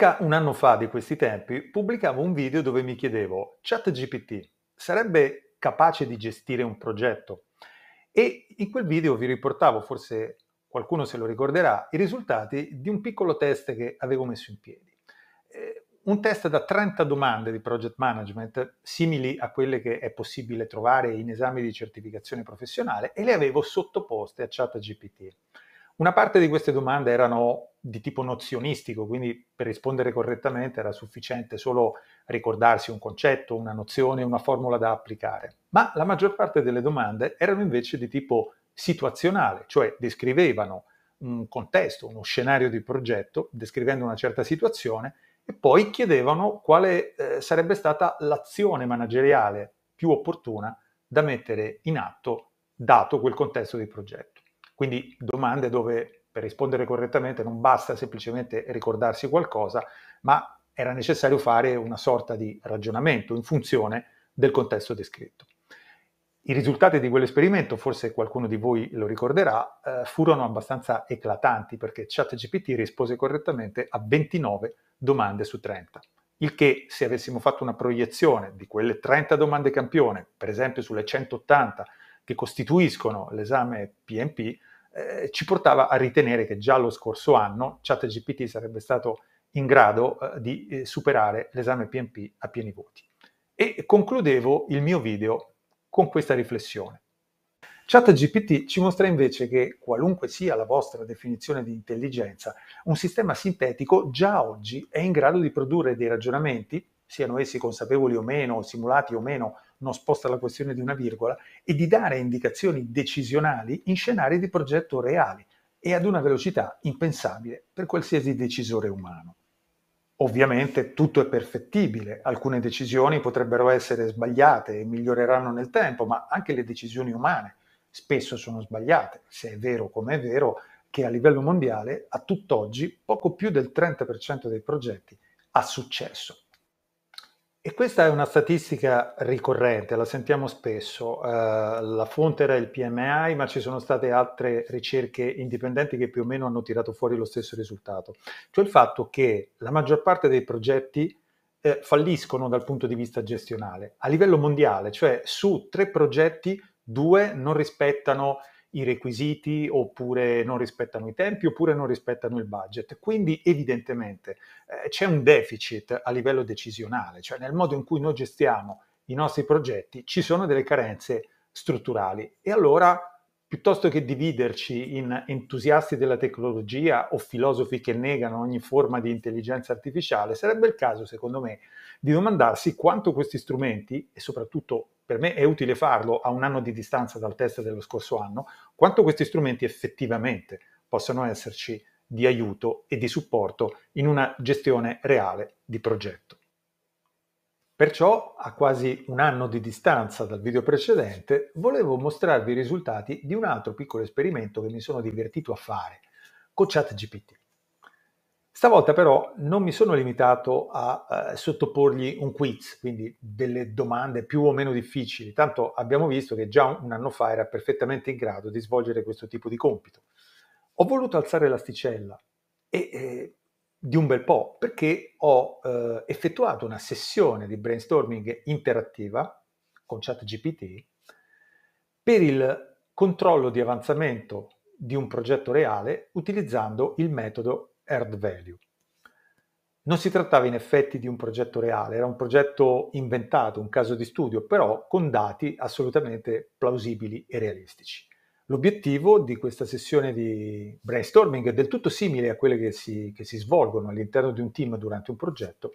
Circa un anno fa di questi tempi pubblicavo un video dove mi chiedevo ChatGPT sarebbe capace di gestire un progetto? E in quel video vi riportavo, forse qualcuno se lo ricorderà, i risultati di un piccolo test che avevo messo in piedi. Eh, un test da 30 domande di project management simili a quelle che è possibile trovare in esami di certificazione professionale e le avevo sottoposte a ChatGPT. Una parte di queste domande erano di tipo nozionistico, quindi per rispondere correttamente era sufficiente solo ricordarsi un concetto, una nozione, una formula da applicare, ma la maggior parte delle domande erano invece di tipo situazionale, cioè descrivevano un contesto, uno scenario di progetto, descrivendo una certa situazione e poi chiedevano quale eh, sarebbe stata l'azione manageriale più opportuna da mettere in atto dato quel contesto di progetto. Quindi domande dove per rispondere correttamente non basta semplicemente ricordarsi qualcosa, ma era necessario fare una sorta di ragionamento in funzione del contesto descritto. I risultati di quell'esperimento, forse qualcuno di voi lo ricorderà, eh, furono abbastanza eclatanti perché ChatGPT rispose correttamente a 29 domande su 30. Il che, se avessimo fatto una proiezione di quelle 30 domande campione, per esempio sulle 180 che costituiscono l'esame PMP, eh, ci portava a ritenere che già lo scorso anno ChatGPT sarebbe stato in grado eh, di eh, superare l'esame PMP a pieni voti. E concludevo il mio video con questa riflessione. ChatGPT ci mostra invece che, qualunque sia la vostra definizione di intelligenza, un sistema sintetico già oggi è in grado di produrre dei ragionamenti, siano essi consapevoli o meno, simulati o meno, non sposta la questione di una virgola, e di dare indicazioni decisionali in scenari di progetto reali e ad una velocità impensabile per qualsiasi decisore umano. Ovviamente tutto è perfettibile, alcune decisioni potrebbero essere sbagliate e miglioreranno nel tempo, ma anche le decisioni umane spesso sono sbagliate, se è vero come è vero che a livello mondiale a tutt'oggi poco più del 30% dei progetti ha successo. E questa è una statistica ricorrente, la sentiamo spesso. Uh, la fonte era il PMI, ma ci sono state altre ricerche indipendenti che più o meno hanno tirato fuori lo stesso risultato. Cioè il fatto che la maggior parte dei progetti eh, falliscono dal punto di vista gestionale a livello mondiale, cioè su tre progetti, due non rispettano i requisiti oppure non rispettano i tempi oppure non rispettano il budget. Quindi evidentemente eh, c'è un deficit a livello decisionale, cioè nel modo in cui noi gestiamo i nostri progetti ci sono delle carenze strutturali e allora piuttosto che dividerci in entusiasti della tecnologia o filosofi che negano ogni forma di intelligenza artificiale, sarebbe il caso, secondo me, di domandarsi quanto questi strumenti e soprattutto per me è utile farlo a un anno di distanza dal test dello scorso anno, quanto questi strumenti effettivamente possano esserci di aiuto e di supporto in una gestione reale di progetto. Perciò, a quasi un anno di distanza dal video precedente, volevo mostrarvi i risultati di un altro piccolo esperimento che mi sono divertito a fare con ChatGPT. Stavolta però non mi sono limitato a eh, sottoporgli un quiz, quindi delle domande più o meno difficili, tanto abbiamo visto che già un anno fa era perfettamente in grado di svolgere questo tipo di compito. Ho voluto alzare l'asticella e, eh, di un bel po' perché ho eh, effettuato una sessione di brainstorming interattiva con ChatGPT per il controllo di avanzamento di un progetto reale utilizzando il metodo Earth Value. Non si trattava in effetti di un progetto reale, era un progetto inventato, un caso di studio, però con dati assolutamente plausibili e realistici. L'obiettivo di questa sessione di brainstorming del tutto simile a quelle che si, che si svolgono all'interno di un team durante un progetto,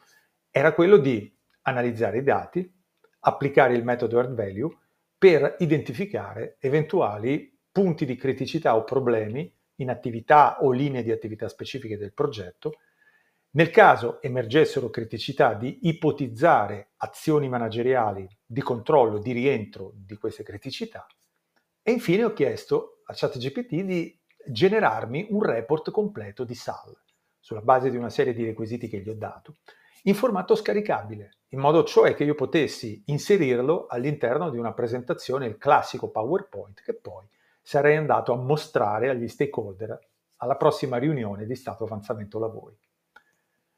era quello di analizzare i dati, applicare il metodo hard value per identificare eventuali punti di criticità o problemi in attività o linee di attività specifiche del progetto, nel caso emergessero criticità di ipotizzare azioni manageriali di controllo, di rientro di queste criticità e infine ho chiesto a ChatGPT di generarmi un report completo di SAL sulla base di una serie di requisiti che gli ho dato in formato scaricabile, in modo cioè che io potessi inserirlo all'interno di una presentazione, il classico PowerPoint, che poi sarei andato a mostrare agli stakeholder alla prossima riunione di stato avanzamento lavori.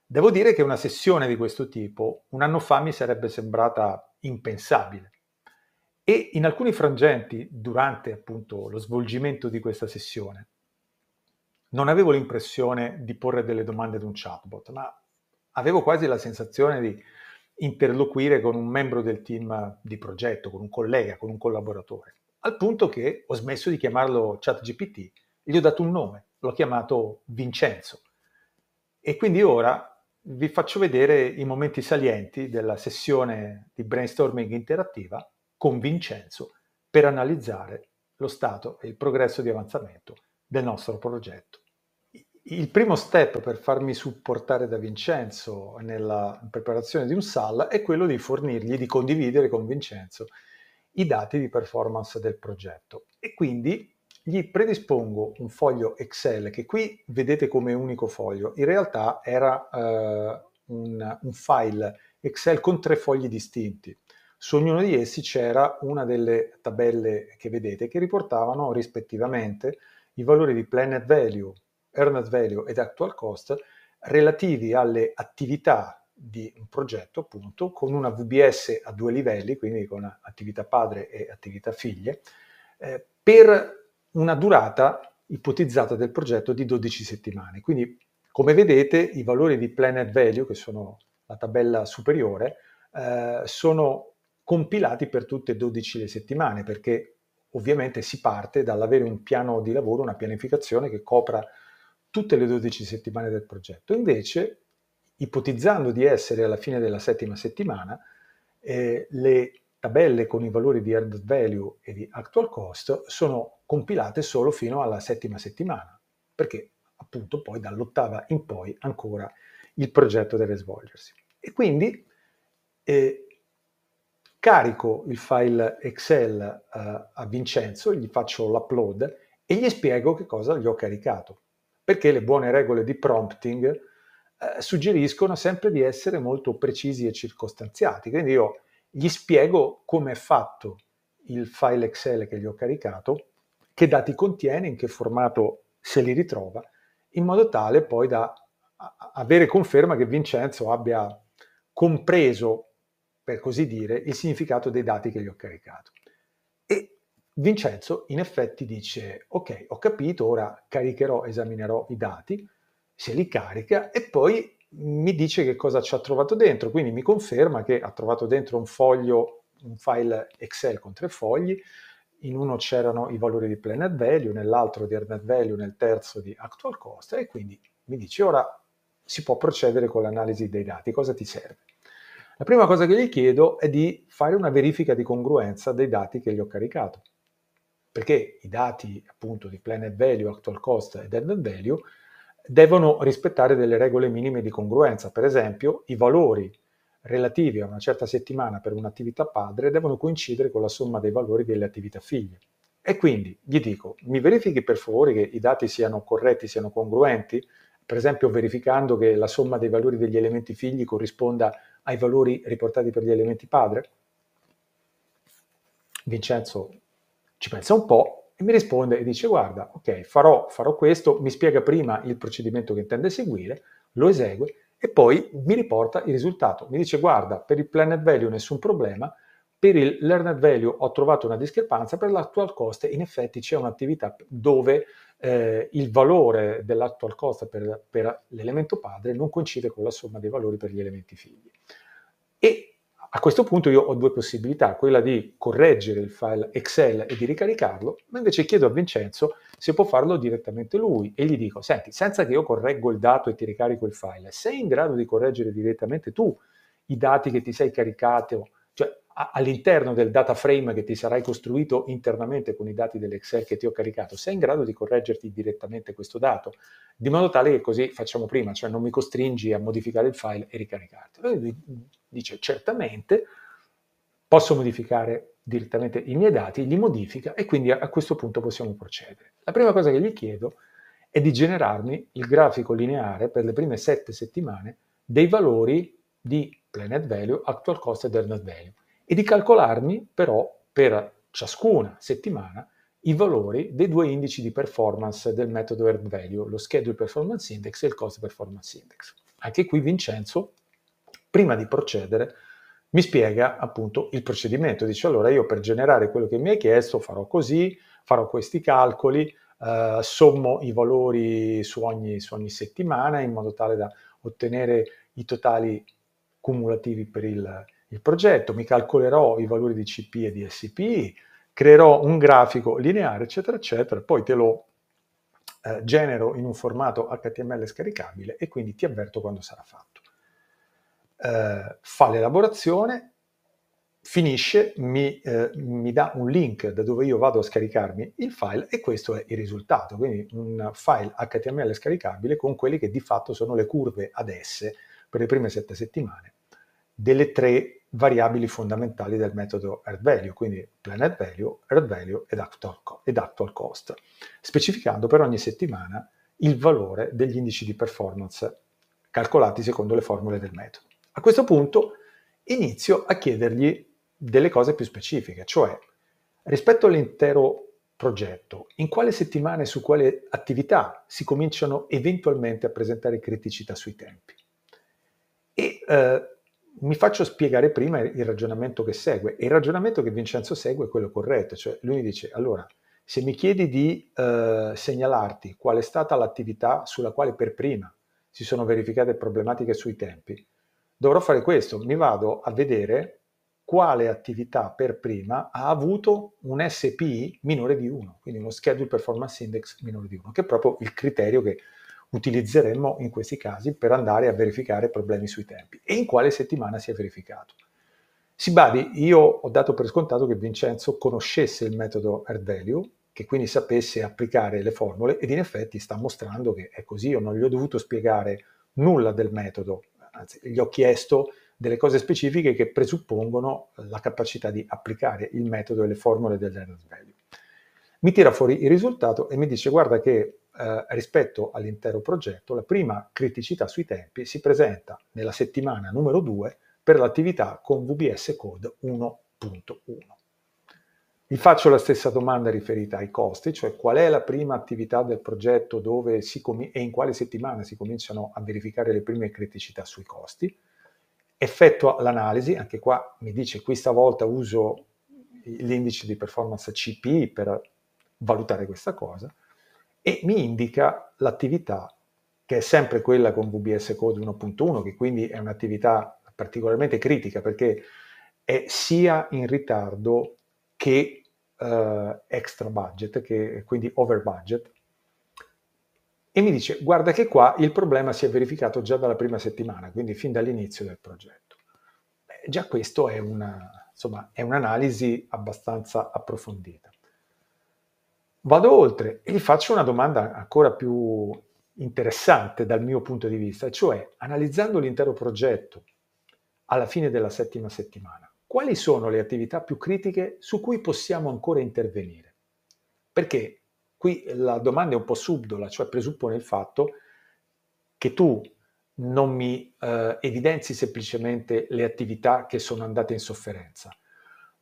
Devo dire che una sessione di questo tipo un anno fa mi sarebbe sembrata impensabile e in alcuni frangenti durante appunto lo svolgimento di questa sessione non avevo l'impressione di porre delle domande ad un chatbot, ma avevo quasi la sensazione di interloquire con un membro del team di progetto, con un collega, con un collaboratore al punto che ho smesso di chiamarlo ChatGPT e gli ho dato un nome, l'ho chiamato Vincenzo. E quindi ora vi faccio vedere i momenti salienti della sessione di brainstorming interattiva con Vincenzo per analizzare lo stato e il progresso di avanzamento del nostro progetto. Il primo step per farmi supportare da Vincenzo nella preparazione di un SAL è quello di fornirgli, di condividere con Vincenzo i dati di performance del progetto e quindi gli predispongo un foglio Excel che qui vedete come unico foglio, in realtà era eh, un, un file Excel con tre fogli distinti. Su ognuno di essi c'era una delle tabelle che vedete che riportavano rispettivamente i valori di planet value, earned value ed actual cost relativi alle attività di un progetto appunto con una VBS a due livelli, quindi con attività padre e attività figlie, eh, per una durata ipotizzata del progetto di 12 settimane. Quindi come vedete i valori di Planet Value, che sono la tabella superiore, eh, sono compilati per tutte e 12 le settimane, perché ovviamente si parte dall'avere un piano di lavoro, una pianificazione che copra tutte le 12 settimane del progetto. Invece ipotizzando di essere alla fine della settima settimana, eh, le tabelle con i valori di earned value e di actual cost sono compilate solo fino alla settima settimana, perché appunto poi dall'ottava in poi ancora il progetto deve svolgersi. E quindi eh, carico il file Excel eh, a Vincenzo, gli faccio l'upload e gli spiego che cosa gli ho caricato, perché le buone regole di prompting eh, suggeriscono sempre di essere molto precisi e circostanziati. Quindi io gli spiego come è fatto il file Excel che gli ho caricato, che dati contiene, in che formato se li ritrova, in modo tale poi da avere conferma che Vincenzo abbia compreso, per così dire, il significato dei dati che gli ho caricato. E Vincenzo in effetti dice, ok, ho capito, ora caricherò, esaminerò i dati, se li carica e poi mi dice che cosa ci ha trovato dentro, quindi mi conferma che ha trovato dentro un foglio, un file Excel con tre fogli, in uno c'erano i valori di Planet Value, nell'altro di Earned Value, nel terzo di Actual Cost e quindi mi dice ora si può procedere con l'analisi dei dati, cosa ti serve? La prima cosa che gli chiedo è di fare una verifica di congruenza dei dati che gli ho caricato, perché i dati appunto di Planet Value, Actual Cost e Earned Value devono rispettare delle regole minime di congruenza. Per esempio, i valori relativi a una certa settimana per un'attività padre devono coincidere con la somma dei valori delle attività figlie. E quindi gli dico, mi verifichi per favore che i dati siano corretti, siano congruenti, per esempio verificando che la somma dei valori degli elementi figli corrisponda ai valori riportati per gli elementi padre? Vincenzo ci pensa un po', e mi risponde e dice guarda, ok, farò, farò questo, mi spiega prima il procedimento che intende seguire, lo esegue e poi mi riporta il risultato. Mi dice guarda, per il planet value nessun problema, per il learned value ho trovato una discrepanza, per l'attual cost in effetti c'è un'attività dove eh, il valore dell'attual cost per, per l'elemento padre non coincide con la somma dei valori per gli elementi figli. E a questo punto io ho due possibilità, quella di correggere il file Excel e di ricaricarlo, ma invece chiedo a Vincenzo se può farlo direttamente lui e gli dico, senti, senza che io correggo il dato e ti ricarico il file, sei in grado di correggere direttamente tu i dati che ti sei caricato all'interno del data frame che ti sarai costruito internamente con i dati dell'Excel che ti ho caricato, sei in grado di correggerti direttamente questo dato, di modo tale che così facciamo prima, cioè non mi costringi a modificare il file e ricaricarti. lui dice certamente, posso modificare direttamente i miei dati, li modifica e quindi a, questo punto possiamo procedere. La prima cosa che gli chiedo è di generarmi il grafico lineare per le prime sette settimane dei valori di planet value, actual cost e net value e di calcolarmi però per ciascuna settimana i valori dei due indici di performance del metodo Earned Value, lo Schedule Performance Index e il Cost Performance Index. Anche qui Vincenzo, prima di procedere, mi spiega appunto il procedimento. Dice allora io per generare quello che mi hai chiesto farò così, farò questi calcoli, eh, sommo i valori su ogni, su ogni settimana in modo tale da ottenere i totali cumulativi per il, il progetto, mi calcolerò i valori di CP e di SP, creerò un grafico lineare, eccetera, eccetera, poi te lo eh, genero in un formato HTML scaricabile e quindi ti avverto quando sarà fatto. Eh, fa l'elaborazione, finisce, mi, eh, mi dà un link da dove io vado a scaricarmi il file e questo è il risultato, quindi un file HTML scaricabile con quelle che di fatto sono le curve ad S per le prime sette settimane delle tre variabili fondamentali del metodo Earth Value, quindi Planet Value, Earth Value ed Actual, ed actual Cost, specificando per ogni settimana il valore degli indici di performance calcolati secondo le formule del metodo. A questo punto inizio a chiedergli delle cose più specifiche, cioè rispetto all'intero progetto, in quale settimana e su quale attività si cominciano eventualmente a presentare criticità sui tempi. E eh, mi faccio spiegare prima il ragionamento che segue e il ragionamento che Vincenzo segue è quello corretto, cioè lui mi dice allora se mi chiedi di eh, segnalarti qual è stata l'attività sulla quale per prima si sono verificate problematiche sui tempi, dovrò fare questo, mi vado a vedere quale attività per prima ha avuto un SPI minore di 1, quindi uno Schedule Performance Index minore di 1, che è proprio il criterio che utilizzeremmo in questi casi per andare a verificare problemi sui tempi e in quale settimana si è verificato. Si badi, io ho dato per scontato che Vincenzo conoscesse il metodo Air Value, che quindi sapesse applicare le formule ed in effetti sta mostrando che è così, io non gli ho dovuto spiegare nulla del metodo, anzi gli ho chiesto delle cose specifiche che presuppongono la capacità di applicare il metodo e le formule dell'Ernst Value. Mi tira fuori il risultato e mi dice guarda che eh, rispetto all'intero progetto, la prima criticità sui tempi si presenta nella settimana numero 2 per l'attività con VBS Code 1.1. Vi faccio la stessa domanda riferita ai costi, cioè qual è la prima attività del progetto com- e in quale settimana si cominciano a verificare le prime criticità sui costi. Effetto l'analisi, anche qua mi dice questa volta uso l'indice di performance CPI per valutare questa cosa e mi indica l'attività che è sempre quella con VBS Code 1.1, che quindi è un'attività particolarmente critica perché è sia in ritardo che eh, extra budget, che, quindi over budget, e mi dice guarda che qua il problema si è verificato già dalla prima settimana, quindi fin dall'inizio del progetto. Beh, già questo è, una, insomma, è un'analisi abbastanza approfondita. Vado oltre e gli faccio una domanda ancora più interessante dal mio punto di vista, cioè analizzando l'intero progetto alla fine della settima settimana, quali sono le attività più critiche su cui possiamo ancora intervenire? Perché qui la domanda è un po' subdola, cioè presuppone il fatto che tu non mi eh, evidenzi semplicemente le attività che sono andate in sofferenza,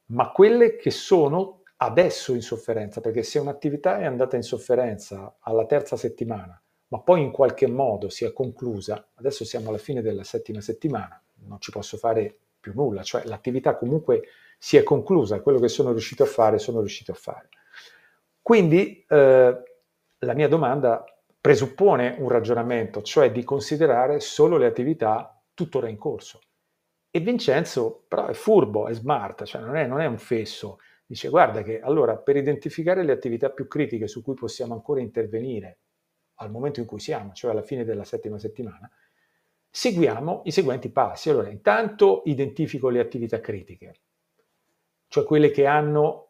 ma quelle che sono adesso in sofferenza, perché se un'attività è andata in sofferenza alla terza settimana, ma poi in qualche modo si è conclusa, adesso siamo alla fine della settima settimana, non ci posso fare più nulla, cioè l'attività comunque si è conclusa, quello che sono riuscito a fare, sono riuscito a fare. Quindi eh, la mia domanda presuppone un ragionamento, cioè di considerare solo le attività tuttora in corso. E Vincenzo però è furbo, è smart, cioè non è, non è un fesso, Dice, guarda che allora per identificare le attività più critiche su cui possiamo ancora intervenire al momento in cui siamo, cioè alla fine della settima settimana, seguiamo i seguenti passi. Allora, intanto identifico le attività critiche, cioè quelle che hanno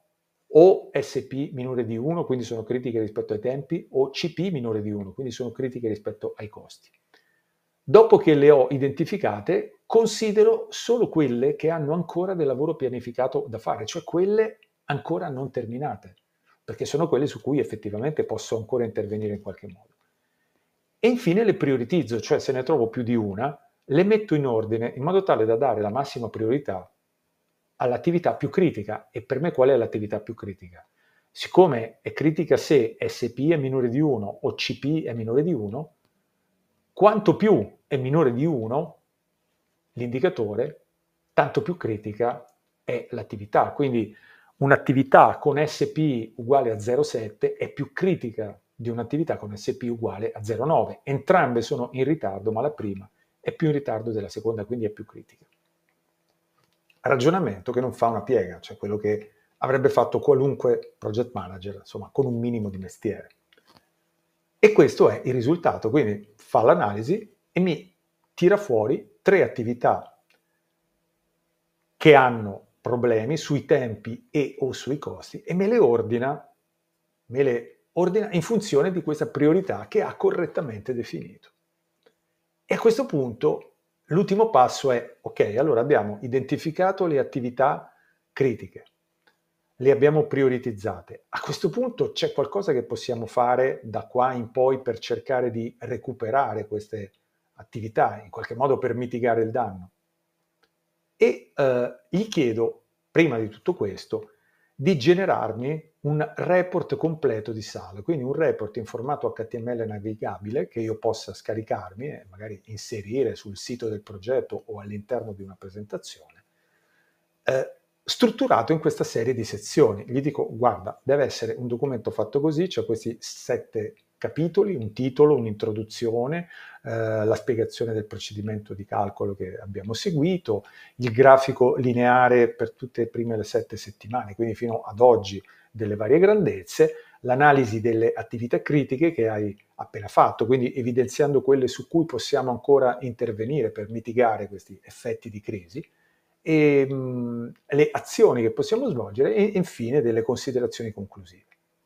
o SP minore di 1, quindi sono critiche rispetto ai tempi, o CP minore di 1, quindi sono critiche rispetto ai costi. Dopo che le ho identificate, considero solo quelle che hanno ancora del lavoro pianificato da fare, cioè quelle ancora non terminate, perché sono quelle su cui effettivamente posso ancora intervenire in qualche modo. E infine le prioritizzo, cioè se ne trovo più di una, le metto in ordine in modo tale da dare la massima priorità all'attività più critica. E per me qual è l'attività più critica? Siccome è critica se SP è minore di 1 o CP è minore di 1, quanto più è minore di 1 l'indicatore, tanto più critica è l'attività. Quindi un'attività con SP uguale a 0,7 è più critica di un'attività con SP uguale a 0,9. Entrambe sono in ritardo, ma la prima è più in ritardo della seconda, quindi è più critica. Ragionamento che non fa una piega, cioè quello che avrebbe fatto qualunque project manager, insomma, con un minimo di mestiere. E questo è il risultato, quindi fa l'analisi e mi tira fuori tre attività che hanno problemi, sui tempi e o sui costi e me le ordina, me le ordina in funzione di questa priorità che ha correttamente definito. E a questo punto l'ultimo passo è, ok, allora abbiamo identificato le attività critiche, le abbiamo prioritizzate. A questo punto c'è qualcosa che possiamo fare da qua in poi per cercare di recuperare queste attività, in qualche modo per mitigare il danno e eh, gli chiedo, prima di tutto questo, di generarmi un report completo di sale, quindi un report in formato HTML navigabile che io possa scaricarmi e magari inserire sul sito del progetto o all'interno di una presentazione, eh, strutturato in questa serie di sezioni. Gli dico, guarda, deve essere un documento fatto così, cioè questi sette capitoli, un titolo, un'introduzione, eh, la spiegazione del procedimento di calcolo che abbiamo seguito, il grafico lineare per tutte le prime le sette settimane, quindi fino ad oggi delle varie grandezze, l'analisi delle attività critiche che hai appena fatto, quindi evidenziando quelle su cui possiamo ancora intervenire per mitigare questi effetti di crisi, e ehm, mh, le azioni che possiamo svolgere e infine delle considerazioni conclusive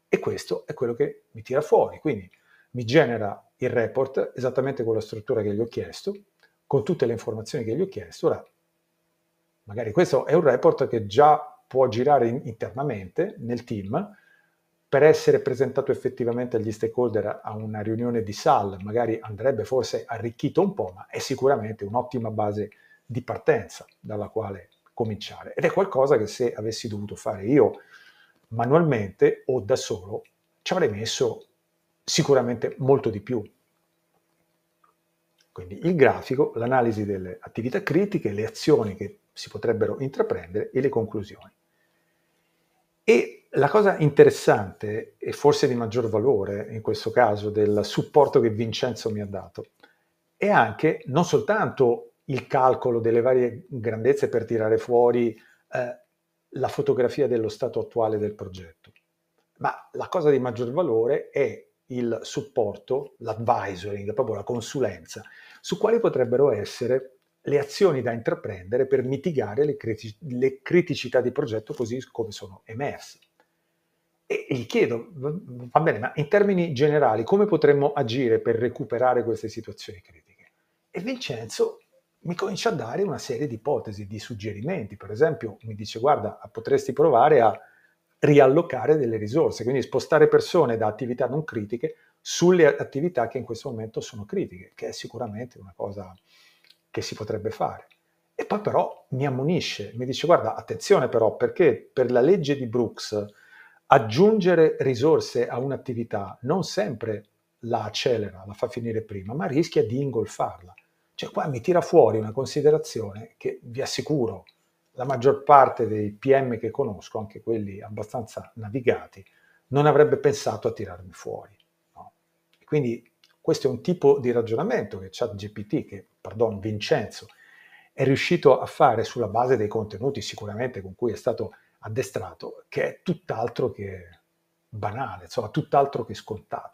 e questo è quello che mi tira fuori. Quindi mi genera il report esattamente con la struttura che gli ho chiesto, con tutte le informazioni che gli ho chiesto. Ora, magari questo è un report che già può girare in, internamente nel team per essere presentato effettivamente agli stakeholder a una riunione di SAL, magari andrebbe forse arricchito un po', ma è sicuramente un'ottima base di partenza dalla quale cominciare. Ed è qualcosa che se avessi dovuto fare io manualmente o da solo, ci avrei messo sicuramente molto di più. Quindi il grafico, l'analisi delle attività critiche, le azioni che si potrebbero intraprendere e le conclusioni. E la cosa interessante e forse di maggior valore in questo caso del supporto che Vincenzo mi ha dato è anche non soltanto il calcolo delle varie grandezze per tirare fuori eh, la fotografia dello stato attuale del progetto. Ma la cosa di maggior valore è il supporto, l'advisoring, proprio la consulenza, su quali potrebbero essere le azioni da intraprendere per mitigare le, critici- le criticità di progetto così come sono emerse. E gli chiedo, va bene, ma in termini generali, come potremmo agire per recuperare queste situazioni critiche? E Vincenzo mi comincia a dare una serie di ipotesi, di suggerimenti. Per esempio, mi dice: Guarda, potresti provare a riallocare delle risorse, quindi spostare persone da attività non critiche sulle attività che in questo momento sono critiche, che è sicuramente una cosa che si potrebbe fare. E poi però mi ammonisce, mi dice guarda, attenzione però perché per la legge di Brooks aggiungere risorse a un'attività non sempre la accelera, la fa finire prima, ma rischia di ingolfarla. Cioè qua mi tira fuori una considerazione che vi assicuro la maggior parte dei PM che conosco, anche quelli abbastanza navigati, non avrebbe pensato a tirarmi fuori. No? Quindi questo è un tipo di ragionamento che ChatGPT, che, pardon, Vincenzo, è riuscito a fare sulla base dei contenuti sicuramente con cui è stato addestrato, che è tutt'altro che banale, insomma, tutt'altro che scontato.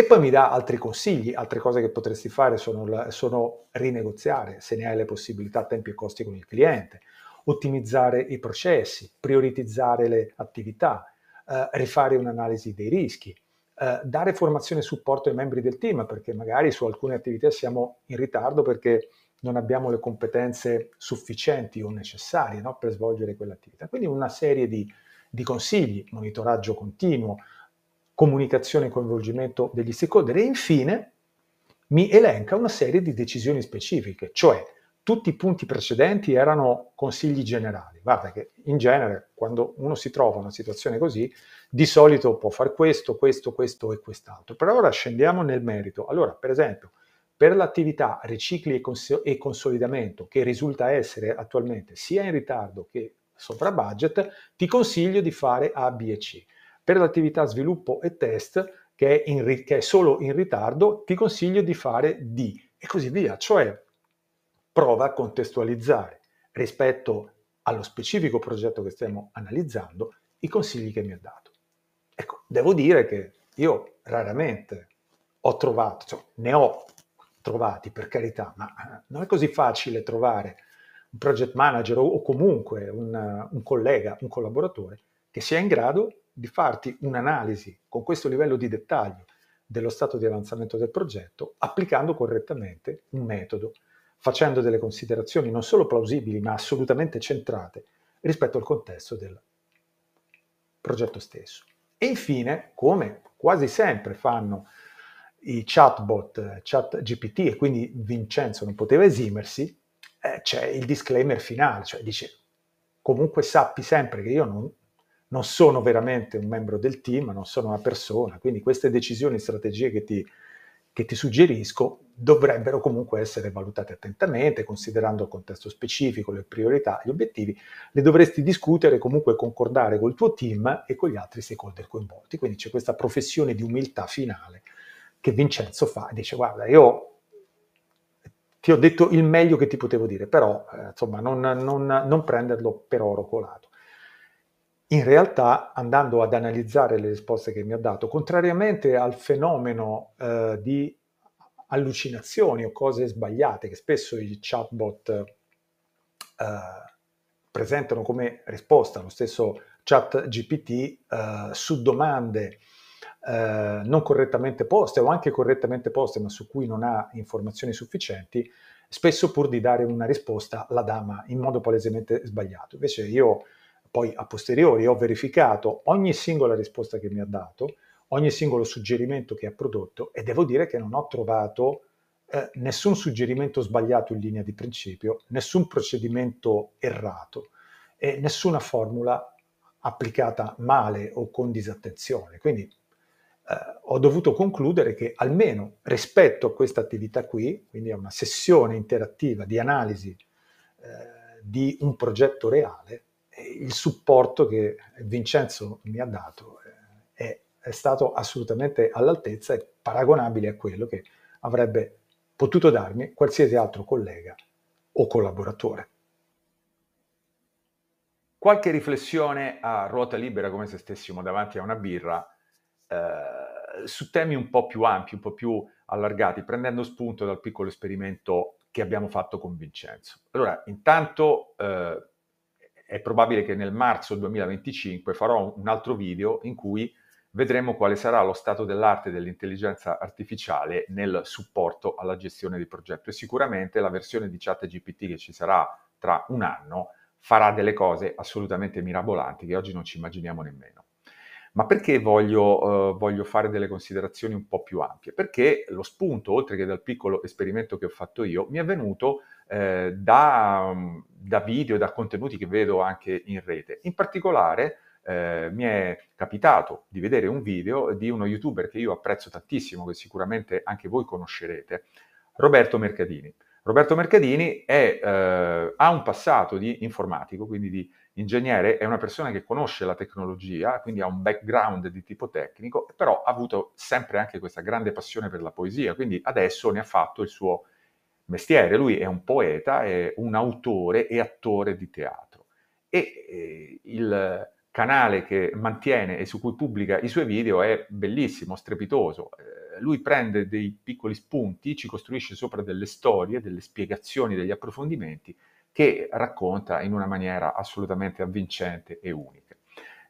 E poi mi dà altri consigli, altre cose che potresti fare sono, sono rinegoziare, se ne hai le possibilità, tempi e costi con il cliente, ottimizzare i processi, prioritizzare le attività, eh, rifare un'analisi dei rischi, eh, dare formazione e supporto ai membri del team, perché magari su alcune attività siamo in ritardo perché non abbiamo le competenze sufficienti o necessarie no, per svolgere quell'attività. Quindi una serie di, di consigli, monitoraggio continuo, comunicazione e coinvolgimento degli stakeholder e infine mi elenca una serie di decisioni specifiche, cioè tutti i punti precedenti erano consigli generali. Guarda che in genere quando uno si trova in una situazione così, di solito può fare questo, questo, questo e quest'altro. Però ora scendiamo nel merito. Allora, per esempio, per l'attività ricicli e, cons- e consolidamento, che risulta essere attualmente sia in ritardo che sopra budget, ti consiglio di fare A, B e C. Per l'attività sviluppo e test, che è, in, che è solo in ritardo, ti consiglio di fare D e così via, cioè prova a contestualizzare rispetto allo specifico progetto che stiamo analizzando i consigli che mi ha dato. Ecco, devo dire che io raramente ho trovato, cioè, ne ho trovati per carità, ma eh, non è così facile trovare un project manager o, comunque un, un collega, un collaboratore che sia in grado di farti un'analisi con questo livello di dettaglio dello stato di avanzamento del progetto, applicando correttamente un metodo, facendo delle considerazioni non solo plausibili ma assolutamente centrate rispetto al contesto del progetto stesso. E infine, come quasi sempre fanno i chatbot, chat GPT, e quindi Vincenzo non poteva esimersi, eh, c'è il disclaimer finale, cioè dice comunque sappi sempre che io non non sono veramente un membro del team, non sono una persona, quindi queste decisioni e strategie che ti, che ti suggerisco dovrebbero comunque essere valutate attentamente, considerando il contesto specifico, le priorità, gli obiettivi, le dovresti discutere e comunque concordare col tuo team e con gli altri stakeholder coinvolti. Quindi c'è questa professione di umiltà finale che Vincenzo fa e dice guarda io ti ho detto il meglio che ti potevo dire, però eh, insomma non, non, non prenderlo per oro colato in realtà, andando ad analizzare le risposte che mi ha dato, contrariamente al fenomeno eh, di allucinazioni o cose sbagliate che spesso i chatbot eh, presentano come risposta, lo stesso chat GPT eh, su domande eh, non correttamente poste o anche correttamente poste ma su cui non ha informazioni sufficienti, spesso pur di dare una risposta la dama in modo palesemente sbagliato. Invece io poi a posteriori ho verificato ogni singola risposta che mi ha dato, ogni singolo suggerimento che ha prodotto e devo dire che non ho trovato eh, nessun suggerimento sbagliato in linea di principio, nessun procedimento errato e nessuna formula applicata male o con disattenzione. Quindi eh, ho dovuto concludere che almeno rispetto a questa attività qui, quindi a una sessione interattiva di analisi eh, di un progetto reale, il supporto che Vincenzo mi ha dato eh, è, è stato assolutamente all'altezza e paragonabile a quello che avrebbe potuto darmi qualsiasi altro collega o collaboratore. Qualche riflessione a ruota libera come se stessimo davanti a una birra eh, su temi un po' più ampi, un po' più allargati, prendendo spunto dal piccolo esperimento che abbiamo fatto con Vincenzo. Allora, intanto eh, è probabile che nel marzo 2025 farò un altro video in cui vedremo quale sarà lo stato dell'arte dell'intelligenza artificiale nel supporto alla gestione di progetto e sicuramente la versione di ChatGPT che ci sarà tra un anno farà delle cose assolutamente mirabolanti che oggi non ci immaginiamo nemmeno. Ma perché voglio, eh, voglio, fare delle considerazioni un po' più ampie? Perché lo spunto, oltre che dal piccolo esperimento che ho fatto io, mi è venuto eh, da, mm, da, video, da contenuti che vedo anche in rete. In particolare eh, mi è capitato di vedere un video di uno youtuber che io apprezzo tantissimo, che sicuramente anche voi conoscerete, Roberto Mercadini. Roberto Mercadini è, eh, ha un passato di informatico, quindi di ingegnere, è una persona che conosce la tecnologia, quindi ha un background di tipo tecnico, però ha avuto sempre anche questa grande passione per la poesia, quindi adesso ne ha fatto il suo mestiere. Lui è un poeta, è un autore e attore di teatro. E eh, il, canale che mantiene e su cui pubblica i suoi video è bellissimo, strepitoso. Eh, lui prende dei piccoli spunti, ci costruisce sopra delle storie, delle spiegazioni, degli approfondimenti che racconta in una maniera assolutamente avvincente e unica.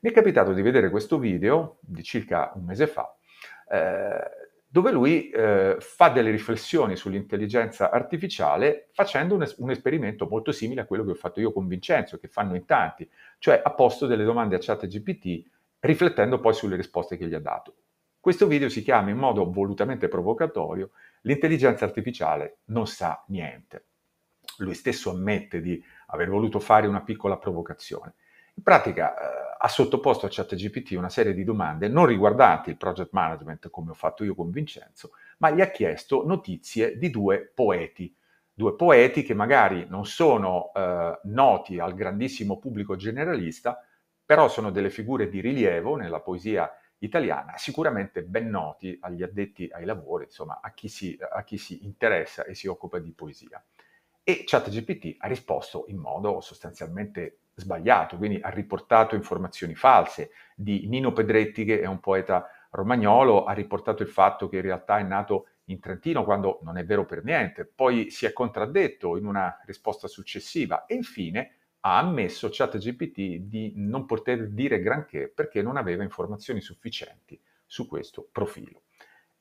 Mi è capitato di vedere questo video di circa un mese fa eh, dove lui eh, fa delle riflessioni sull'intelligenza artificiale facendo un, es- un, esperimento molto simile a quello che ho fatto io con Vincenzo, che fanno in tanti, cioè ha posto delle domande a ChatGPT riflettendo poi sulle risposte che gli ha dato. Questo video si chiama in modo volutamente provocatorio L'intelligenza artificiale non sa niente. Lui stesso ammette di aver voluto fare una piccola provocazione. In pratica eh, ha sottoposto a ChatGPT una serie di domande non riguardanti il project management, come ho fatto io con Vincenzo, ma gli ha chiesto notizie di due poeti, due poeti che magari non sono eh, noti al grandissimo pubblico generalista, però sono delle figure di rilievo nella poesia italiana, sicuramente ben noti agli addetti ai lavori, insomma a chi si, a chi si interessa e si occupa di poesia. E ChatGPT ha risposto in modo sostanzialmente sbagliato, quindi ha riportato informazioni false di Nino Pedretti, che è un poeta romagnolo, ha riportato il fatto che in realtà è nato in Trentino quando non è vero per niente, poi si è contraddetto in una risposta successiva e infine ha ammesso ChatGPT di non poter dire granché perché non aveva informazioni sufficienti su questo profilo.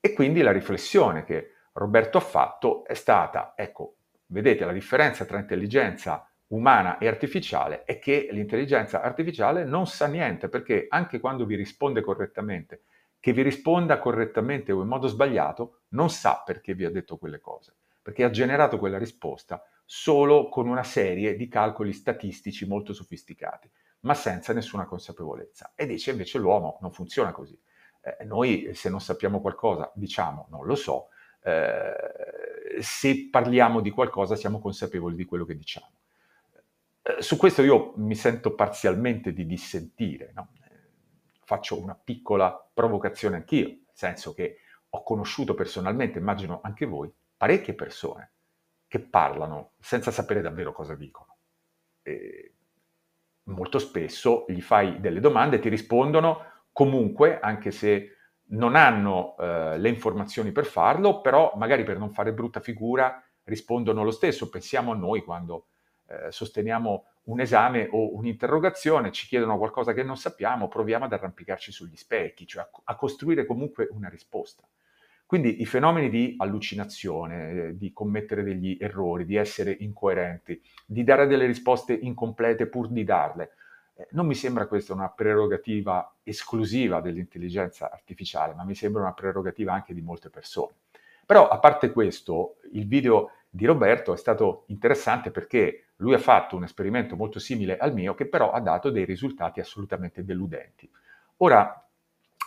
E quindi la riflessione che Roberto ha fatto è stata, ecco, vedete la differenza tra intelligenza umana e artificiale è che l'intelligenza artificiale non sa niente perché anche quando vi risponde correttamente, che vi risponda correttamente o in modo sbagliato, non sa perché vi ha detto quelle cose, perché ha generato quella risposta solo con una serie di calcoli statistici molto sofisticati, ma senza nessuna consapevolezza. E dice invece l'uomo non funziona così. Eh, noi se non sappiamo qualcosa diciamo non lo so, eh, se parliamo di qualcosa siamo consapevoli di quello che diciamo. Eh, su questo io mi sento parzialmente di dissentire, no? faccio una piccola provocazione anch'io, nel senso che ho conosciuto personalmente, immagino anche voi, parecchie persone che parlano senza sapere davvero cosa dicono. E molto spesso gli fai delle domande e ti rispondono comunque, anche se non hanno eh, le informazioni per farlo, però magari per non fare brutta figura rispondono lo stesso. Pensiamo a noi quando eh, sosteniamo un esame o un'interrogazione, ci chiedono qualcosa che non sappiamo, proviamo ad arrampicarci sugli specchi, cioè a, a costruire comunque una risposta. Quindi i fenomeni di allucinazione, eh, di commettere degli errori, di essere incoerenti, di dare delle risposte incomplete pur di darle, eh, non mi sembra questa una prerogativa esclusiva dell'intelligenza artificiale, ma mi sembra una prerogativa anche di molte persone. Però a parte questo, il video di Roberto è stato interessante perché lui ha fatto un esperimento molto simile al mio che però ha dato dei risultati assolutamente deludenti. Ora,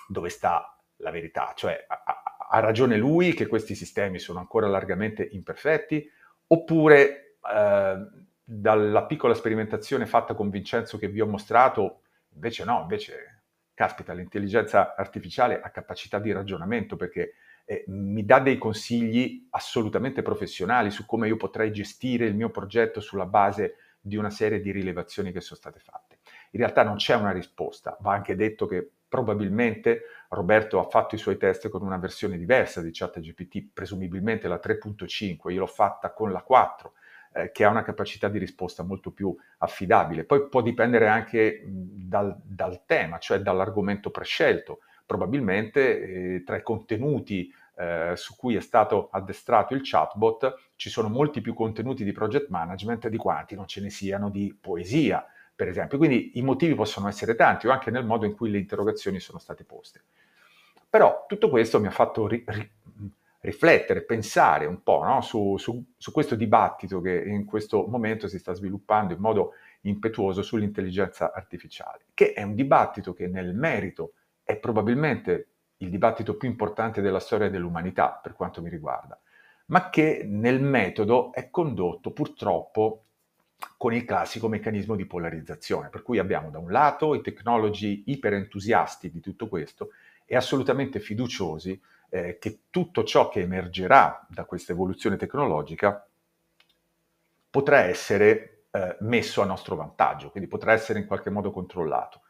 dove sta la verità? Cioè, ha, ragione lui che questi sistemi sono ancora largamente imperfetti? Oppure, eh, dalla piccola sperimentazione fatta con Vincenzo che vi ho mostrato, invece no, invece, caspita, l'intelligenza artificiale ha capacità di ragionamento perché eh, mi dà dei consigli assolutamente professionali su come io potrei gestire il mio progetto sulla base di una serie di rilevazioni che sono state fatte. In realtà non c'è una risposta, va anche detto che probabilmente Roberto ha fatto i suoi test con una versione diversa di ChatGPT, presumibilmente la 3.5, io l'ho fatta con la 4 eh, che ha una capacità di risposta molto più affidabile. Poi può dipendere anche dal, dal tema, cioè dall'argomento prescelto probabilmente eh, tra i contenuti eh, su cui è stato addestrato il chatbot ci sono molti più contenuti di project management di quanti non ce ne siano di poesia, per esempio. Quindi i motivi possono essere tanti o anche nel modo in cui le interrogazioni sono state poste. Però tutto questo mi ha fatto ri- ri- riflettere, pensare un po' no? su, su, su questo dibattito che in questo momento si sta sviluppando in modo impetuoso sull'intelligenza artificiale, che è un dibattito che nel merito è probabilmente il dibattito più importante della storia dell'umanità per quanto mi riguarda, ma che nel metodo è condotto purtroppo con il classico meccanismo di polarizzazione, per cui abbiamo da un lato i tecnologi iperentusiasti di tutto questo e assolutamente fiduciosi eh, che tutto ciò che emergerà da questa evoluzione tecnologica potrà essere eh, messo a nostro vantaggio, quindi potrà essere in qualche modo controllato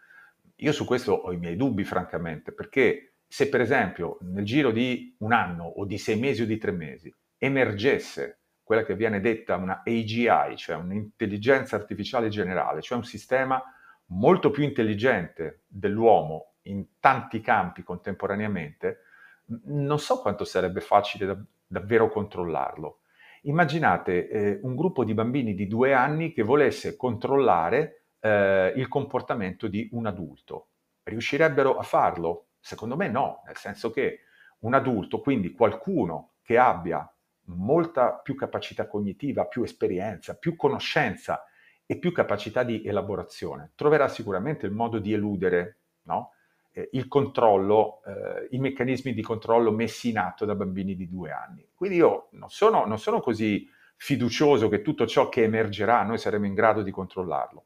io su questo ho i miei dubbi, francamente, perché se per esempio nel giro di un anno o di sei mesi o di tre mesi emergesse quella che viene detta una AGI, cioè un'intelligenza artificiale generale, cioè un sistema molto più intelligente dell'uomo in tanti campi contemporaneamente, non so quanto sarebbe facile da, davvero controllarlo. Immaginate eh, un gruppo di bambini di due anni che volesse controllare eh, il comportamento di un adulto. Riuscirebbero a farlo? Secondo me no, nel senso che un adulto, quindi qualcuno che abbia molta più capacità cognitiva, più esperienza, più conoscenza e più capacità di elaborazione, troverà sicuramente il modo di eludere no? eh, il controllo, eh, i meccanismi di controllo messi in atto da bambini di due anni. Quindi io non sono, non sono così fiducioso che tutto ciò che emergerà noi saremo in grado di controllarlo.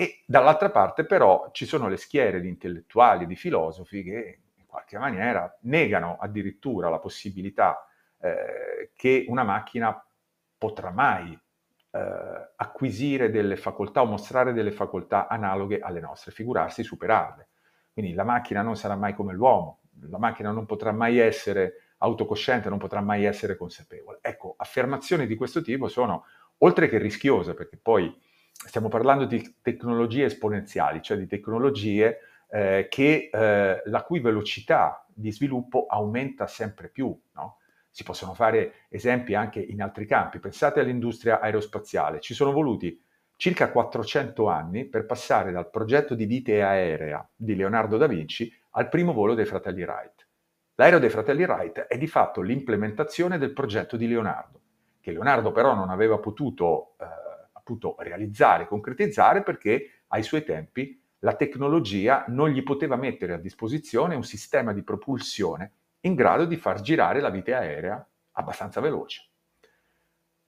E dall'altra parte però ci sono le schiere di intellettuali, di filosofi che in qualche maniera negano addirittura la possibilità eh, che una macchina potrà mai eh, acquisire delle facoltà o mostrare delle facoltà analoghe alle nostre, figurarsi superarle. Quindi la macchina non sarà mai come l'uomo, la macchina non potrà mai essere autocosciente, non potrà mai essere consapevole. Ecco, affermazioni di questo tipo sono, oltre che rischiose, perché poi stiamo parlando di tecnologie esponenziali, cioè di tecnologie eh, che, eh, la cui velocità di sviluppo aumenta sempre più. No? Si possono fare esempi anche in altri campi. Pensate all'industria aerospaziale. Ci sono voluti circa 400 anni per passare dal progetto di vite aerea di Leonardo da Vinci al primo volo dei fratelli Wright. L'aereo dei fratelli Wright è di fatto l'implementazione del progetto di Leonardo, che Leonardo però non aveva potuto eh, appunto realizzare, concretizzare perché ai suoi tempi la tecnologia non gli poteva mettere a disposizione un sistema di propulsione in grado di far girare la vite aerea abbastanza veloce.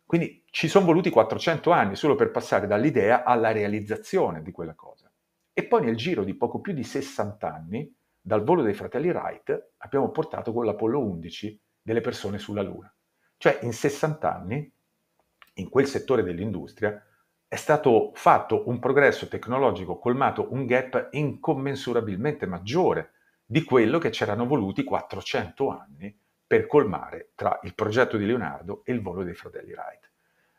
Quindi ci sono voluti 400 anni solo per passare dall'idea alla realizzazione di quella cosa. E poi nel giro di poco più di 60 anni, dal volo dei fratelli Wright, abbiamo portato con l'Apollo 11 delle persone sulla Luna. Cioè in 60 anni in quel settore dell'industria è stato fatto un progresso tecnologico, colmato un gap incommensurabilmente maggiore di quello che c'erano voluti 400 anni per colmare tra il progetto di Leonardo e il volo dei fratelli Wright.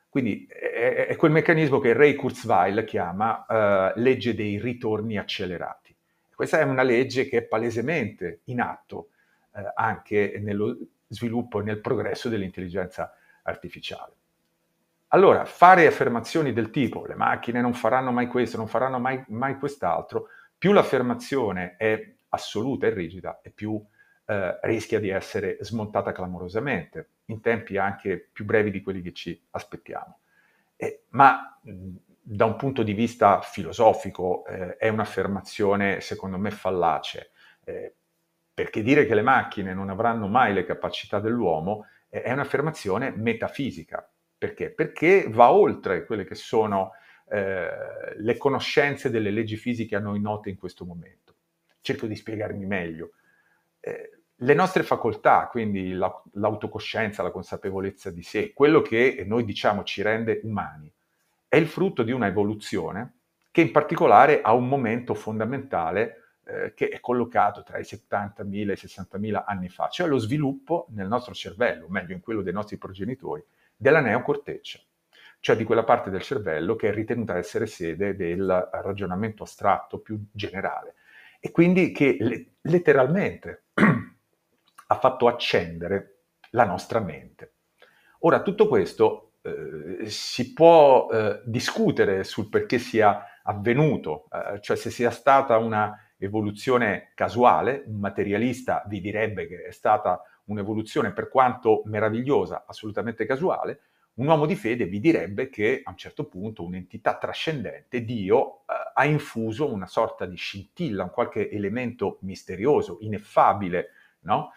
Quindi è, quel meccanismo che Ray Kurzweil chiama eh, legge dei ritorni accelerati. Questa è una legge che è palesemente in atto eh, anche nello sviluppo e nel progresso dell'intelligenza artificiale. Allora, fare affermazioni del tipo le macchine non faranno mai questo, non faranno mai, mai quest'altro, più l'affermazione è assoluta e rigida e più eh, rischia di essere smontata clamorosamente, in tempi anche più brevi di quelli che ci aspettiamo. Eh, ma da un punto di vista filosofico eh, è un'affermazione, secondo me, fallace, eh, perché dire che le macchine non avranno mai le capacità dell'uomo eh, è un'affermazione metafisica, perché? Perché va oltre quelle che sono eh, le conoscenze delle leggi fisiche a noi note in questo momento. Cerco di spiegarmi meglio. Eh, le nostre facoltà, quindi la, l'autocoscienza, la consapevolezza di sé, quello che noi diciamo ci rende umani, è il frutto di una evoluzione che in particolare ha un momento fondamentale eh, che è collocato tra i 70.000 e i 60.000 anni fa, cioè lo sviluppo nel nostro cervello, meglio in quello dei nostri progenitori, della neocorteccia, cioè di quella parte del cervello che è ritenuta essere sede del ragionamento astratto più generale e quindi che le- letteralmente ha fatto accendere la nostra mente. Ora, tutto questo eh, si può eh, discutere sul perché sia avvenuto, eh, cioè se sia stata una evoluzione casuale, un materialista vi direbbe che è stata un'evoluzione per quanto meravigliosa, assolutamente casuale, un uomo di fede vi direbbe che a un certo punto un'entità trascendente, Dio, eh, ha infuso una sorta di scintilla, un qualche elemento misterioso, ineffabile, no?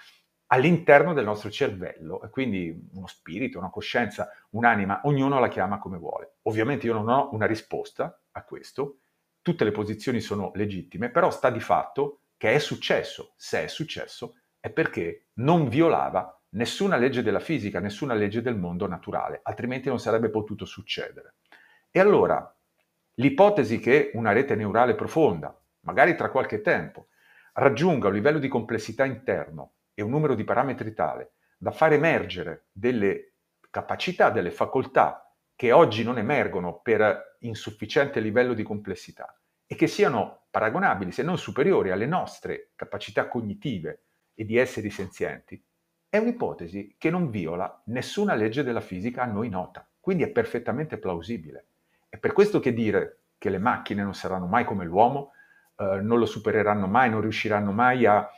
all'interno del nostro cervello, e quindi uno spirito, una coscienza, un'anima, ognuno la chiama come vuole. Ovviamente io non ho una risposta a questo, tutte le posizioni sono legittime, però sta di fatto che è successo, se è successo, è perché non violava nessuna legge della fisica, nessuna legge del mondo naturale, altrimenti non sarebbe potuto succedere. E allora l'ipotesi che una rete neurale profonda, magari tra qualche tempo, raggiunga un livello di complessità interno e un numero di parametri tale da far emergere delle capacità, delle facoltà che oggi non emergono per insufficiente livello di complessità e che siano paragonabili, se non superiori, alle nostre capacità cognitive e di esseri senzienti, è un'ipotesi che non viola nessuna legge della fisica a noi nota, quindi è perfettamente plausibile. È per questo che dire che le macchine non saranno mai come l'uomo, eh, non lo supereranno mai, non riusciranno mai a,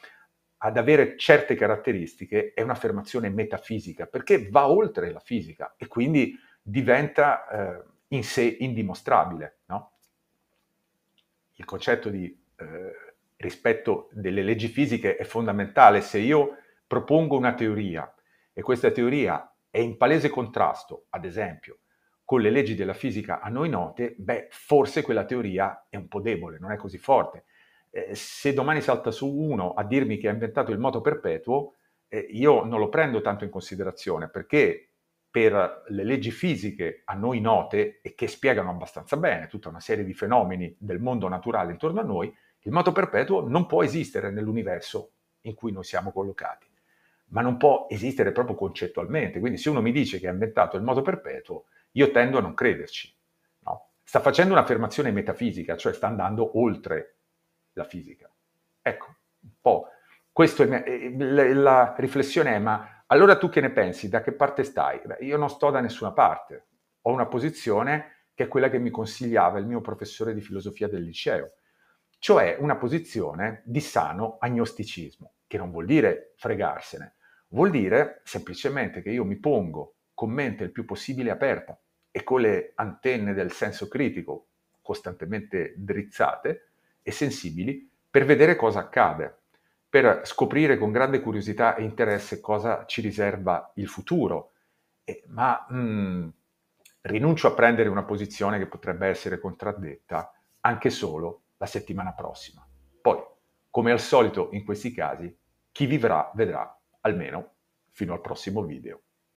ad avere certe caratteristiche è un'affermazione metafisica, perché va oltre la fisica e quindi diventa eh, in sé indimostrabile. No? Il concetto di... Eh, rispetto delle leggi fisiche è fondamentale. Se io propongo una teoria e questa teoria è in palese contrasto, ad esempio, con le leggi della fisica a noi note, beh, forse quella teoria è un po' debole, non è così forte. Eh, se domani salta su uno a dirmi che ha inventato il moto perpetuo, eh, io non lo prendo tanto in considerazione perché per le leggi fisiche a noi note e che spiegano abbastanza bene tutta una serie di fenomeni del mondo naturale intorno a noi, il moto perpetuo non può esistere nell'universo in cui noi siamo collocati, ma non può esistere proprio concettualmente. Quindi se uno mi dice che ha inventato il moto perpetuo, io tendo a non crederci. No? Sta facendo un'affermazione metafisica, cioè sta andando oltre la fisica. Ecco, un po'. Questo è, eh, la riflessione è, ma allora tu che ne pensi? Da che parte stai? Beh, io non sto da nessuna parte. Ho una posizione che è quella che mi consigliava il mio professore di filosofia del liceo cioè una posizione di sano agnosticismo, che non vuol dire fregarsene, vuol dire semplicemente che io mi pongo con mente il più possibile aperta e con le antenne del senso critico costantemente drizzate e sensibili per vedere cosa accade, per scoprire con grande curiosità e interesse cosa ci riserva il futuro. Eh, ma mh, mm, rinuncio a prendere una posizione che potrebbe essere contraddetta anche solo la settimana prossima. Poi, come al solito in questi casi, chi vivrà vedrà, almeno fino al prossimo video.